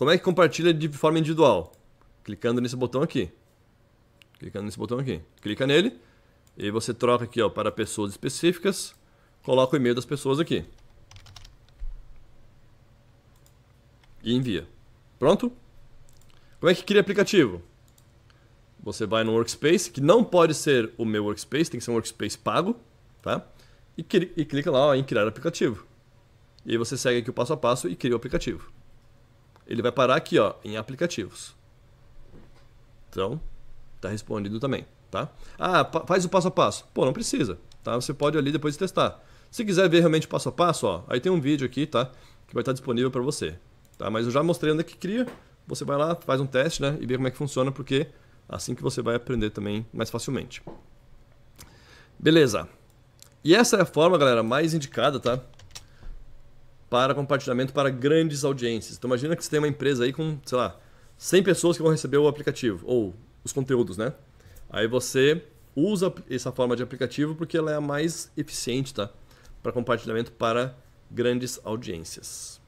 Como é que compartilha de forma individual? Clicando nesse botão aqui. Clicando nesse botão aqui. Clica nele e você troca aqui ó, para pessoas específicas. Coloca o e-mail das pessoas aqui. E envia. Pronto? Como é que cria aplicativo? Você vai no Workspace, que não pode ser o meu Workspace, tem que ser um Workspace pago, tá? E, e clica lá ó, em criar aplicativo. E aí você segue aqui o passo a passo e cria o aplicativo ele vai parar aqui, ó, em aplicativos. Então, tá respondido também, tá? Ah, faz o passo a passo. Pô, não precisa, tá? Você pode ali depois testar. Se quiser ver realmente passo a passo, ó, aí tem um vídeo aqui, tá? Que vai estar tá disponível para você, tá? Mas eu já mostrei onde é que cria. Você vai lá, faz um teste, né? E vê como é que funciona, porque assim que você vai aprender também mais facilmente. Beleza. E essa é a forma, galera, mais indicada, tá? para compartilhamento para grandes audiências. Então imagina que você tem uma empresa aí com, sei lá, 100 pessoas que vão receber o aplicativo ou os conteúdos, né? Aí você usa essa forma de aplicativo porque ela é a mais eficiente, tá? Para compartilhamento para grandes audiências.